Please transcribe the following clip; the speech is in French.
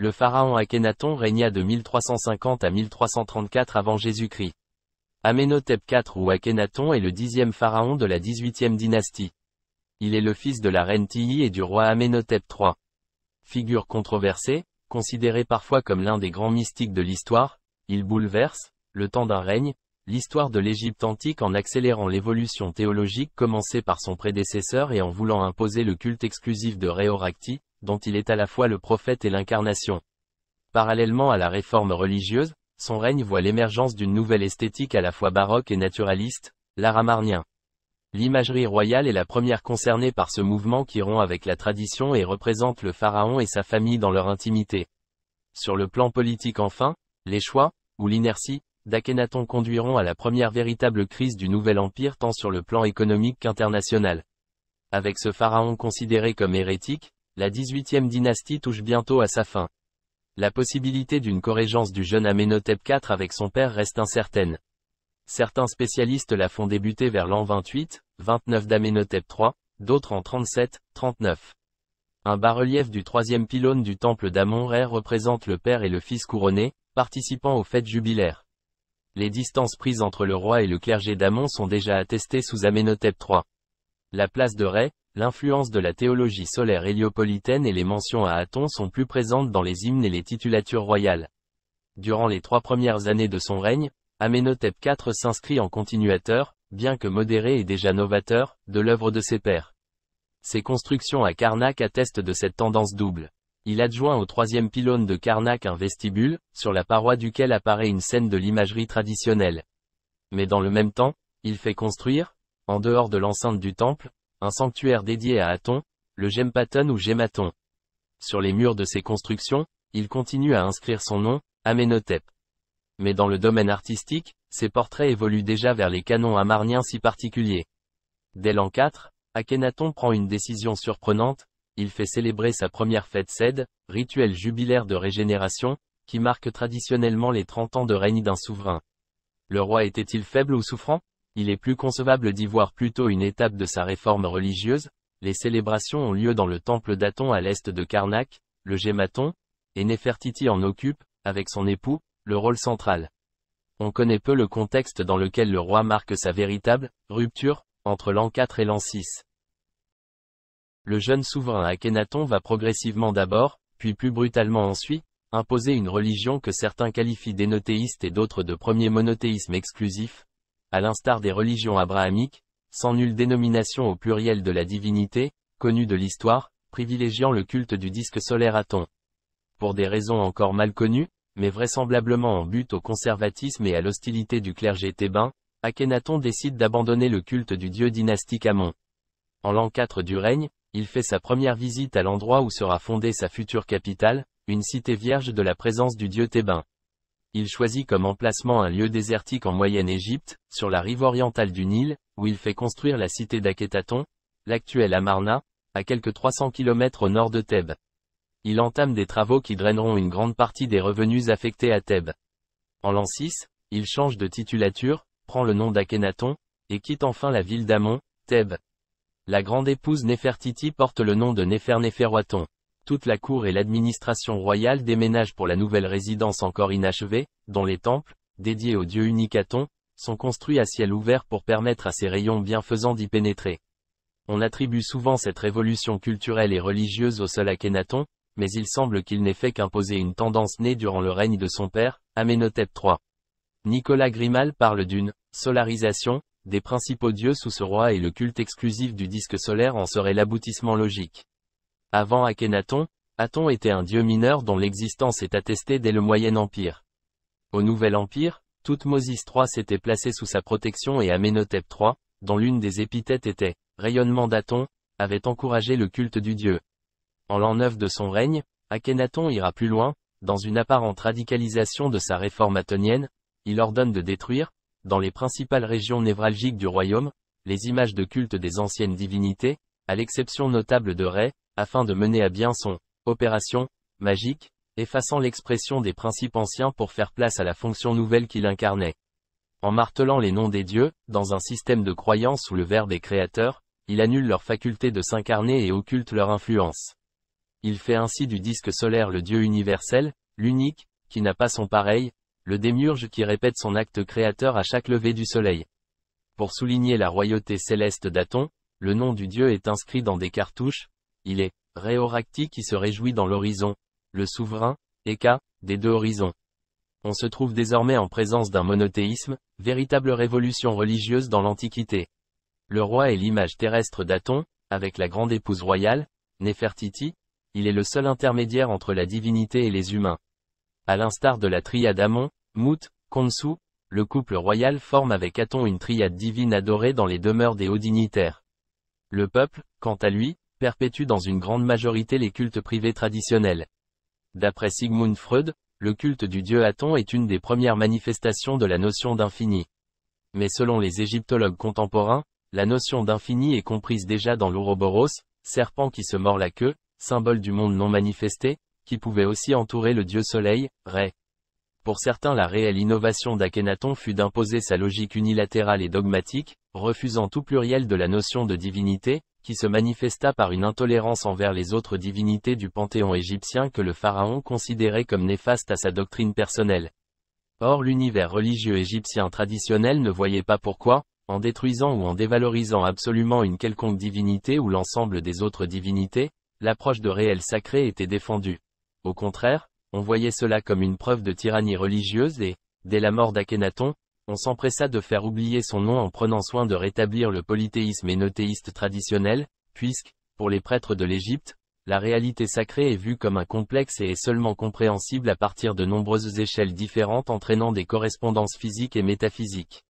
Le pharaon Akhenaton régna de 1350 à 1334 avant Jésus-Christ. Amenhotep IV ou Akhenaton est le dixième pharaon de la 18e dynastie. Il est le fils de la reine Tiyi et du roi Amenhotep III. Figure controversée, considérée parfois comme l'un des grands mystiques de l'histoire, il bouleverse, le temps d'un règne, l'histoire de l'Égypte antique en accélérant l'évolution théologique commencée par son prédécesseur et en voulant imposer le culte exclusif de Réoracti, dont il est à la fois le prophète et l'incarnation. Parallèlement à la réforme religieuse, son règne voit l'émergence d'une nouvelle esthétique à la fois baroque et naturaliste, l'art L'imagerie royale est la première concernée par ce mouvement qui rompt avec la tradition et représente le pharaon et sa famille dans leur intimité. Sur le plan politique enfin, les choix, ou l'inertie, d'Akhenaton conduiront à la première véritable crise du nouvel empire tant sur le plan économique qu'international. Avec ce pharaon considéré comme hérétique, la 18e dynastie touche bientôt à sa fin. La possibilité d'une corrégence du jeune Amenhotep IV avec son père reste incertaine. Certains spécialistes la font débuter vers l'an 28, 29 d'Amenhotep III, d'autres en 37, 39. Un bas-relief du troisième pylône du temple d'Amon-Rê représente le père et le fils couronnés, participant aux fêtes jubilaires. Les distances prises entre le roi et le clergé d'Amon sont déjà attestées sous Amenhotep III. La place de Ré, L'influence de la théologie solaire héliopolitaine et les mentions à Aton sont plus présentes dans les hymnes et les titulatures royales. Durant les trois premières années de son règne, Amenhotep IV s'inscrit en continuateur, bien que modéré et déjà novateur, de l'œuvre de ses pères. Ses constructions à Karnak attestent de cette tendance double. Il adjoint au troisième pylône de Karnak un vestibule, sur la paroi duquel apparaît une scène de l'imagerie traditionnelle. Mais dans le même temps, il fait construire, en dehors de l'enceinte du temple, un sanctuaire dédié à Aton, le Gempaton ou Gematon. Sur les murs de ses constructions, il continue à inscrire son nom, Amenhotep. Mais dans le domaine artistique, ses portraits évoluent déjà vers les canons amarniens si particuliers. Dès l'an 4, Akhenaton prend une décision surprenante, il fait célébrer sa première fête Cède, rituel jubilaire de régénération, qui marque traditionnellement les 30 ans de règne d'un souverain. Le roi était-il faible ou souffrant il est plus concevable d'y voir plutôt une étape de sa réforme religieuse, les célébrations ont lieu dans le temple d'Aton à l'est de Karnak, le Gématon, et Nefertiti en occupe, avec son époux, le rôle central. On connaît peu le contexte dans lequel le roi marque sa véritable rupture entre l'an 4 et l'an 6. Le jeune souverain Akhenaton va progressivement d'abord, puis plus brutalement ensuite, imposer une religion que certains qualifient d'énothéiste et d'autres de premier monothéisme exclusif, à l'instar des religions abrahamiques, sans nulle dénomination au pluriel de la divinité, connue de l'histoire, privilégiant le culte du disque solaire Aton. Pour des raisons encore mal connues, mais vraisemblablement en but au conservatisme et à l'hostilité du clergé thébain, Akhenaton décide d'abandonner le culte du dieu dynastique Amon. En l'an 4 du règne, il fait sa première visite à l'endroit où sera fondée sa future capitale, une cité vierge de la présence du dieu thébain. Il choisit comme emplacement un lieu désertique en Moyenne Égypte, sur la rive orientale du Nil, où il fait construire la cité d'Akhétaton, l'actuelle Amarna, à quelques 300 km au nord de Thèbes. Il entame des travaux qui draineront une grande partie des revenus affectés à Thèbes. En l'an 6, il change de titulature, prend le nom d'Akhenaton, et quitte enfin la ville d'Amon, Thèbes. La grande épouse Néfertiti porte le nom de Néfer toute la cour et l'administration royale déménagent pour la nouvelle résidence encore inachevée, dont les temples, dédiés au dieu Unicaton, sont construits à ciel ouvert pour permettre à ces rayons bienfaisants d'y pénétrer. On attribue souvent cette révolution culturelle et religieuse au seul Akhenaton, mais il semble qu'il n'ait fait qu'imposer une tendance née durant le règne de son père, Amenhotep III. Nicolas Grimal parle d'une solarisation des principaux dieux sous ce roi et le culte exclusif du disque solaire en serait l'aboutissement logique. Avant Akhenaton, Aton était un dieu mineur dont l'existence est attestée dès le Moyen Empire. Au Nouvel Empire, toute Moses III s'était placé sous sa protection et Amenhotep III, dont l'une des épithètes était « rayonnement d'Aton », avait encouragé le culte du dieu. En l'an 9 de son règne, Akhenaton ira plus loin, dans une apparente radicalisation de sa réforme atonienne, il ordonne de détruire, dans les principales régions névralgiques du royaume, les images de culte des anciennes divinités, à l'exception notable de Ray, afin de mener à bien son opération magique, effaçant l'expression des principes anciens pour faire place à la fonction nouvelle qu'il incarnait. En martelant les noms des dieux, dans un système de croyance où le verbe des créateurs, il annule leur faculté de s'incarner et occulte leur influence. Il fait ainsi du disque solaire le dieu universel, l'unique, qui n'a pas son pareil, le démiurge qui répète son acte créateur à chaque lever du soleil. Pour souligner la royauté céleste d'Aton, le nom du dieu est inscrit dans des cartouches, il est, Réoracti qui se réjouit dans l'horizon, le souverain, Eka, des deux horizons. On se trouve désormais en présence d'un monothéisme, véritable révolution religieuse dans l'Antiquité. Le roi est l'image terrestre d'Aton, avec la grande épouse royale, Nefertiti, il est le seul intermédiaire entre la divinité et les humains. À l'instar de la triade Amon, Mout, konsu le couple royal forme avec Aton une triade divine adorée dans les demeures des hauts dignitaires. Le peuple, quant à lui, perpétue dans une grande majorité les cultes privés traditionnels. D'après Sigmund Freud, le culte du dieu Aton est une des premières manifestations de la notion d'infini. Mais selon les égyptologues contemporains, la notion d'infini est comprise déjà dans l'Ouroboros, serpent qui se mord la queue, symbole du monde non manifesté, qui pouvait aussi entourer le dieu soleil, Ré. Pour certains la réelle innovation d'Akhenaton fut d'imposer sa logique unilatérale et dogmatique, refusant tout pluriel de la notion de divinité, qui se manifesta par une intolérance envers les autres divinités du panthéon égyptien que le pharaon considérait comme néfaste à sa doctrine personnelle. Or l'univers religieux égyptien traditionnel ne voyait pas pourquoi, en détruisant ou en dévalorisant absolument une quelconque divinité ou l'ensemble des autres divinités, l'approche de réel sacré était défendue. Au contraire, on voyait cela comme une preuve de tyrannie religieuse et, dès la mort d'Akhenaton, on s'empressa de faire oublier son nom en prenant soin de rétablir le polythéisme énothéiste traditionnel, puisque, pour les prêtres de l'Égypte, la réalité sacrée est vue comme un complexe et est seulement compréhensible à partir de nombreuses échelles différentes entraînant des correspondances physiques et métaphysiques.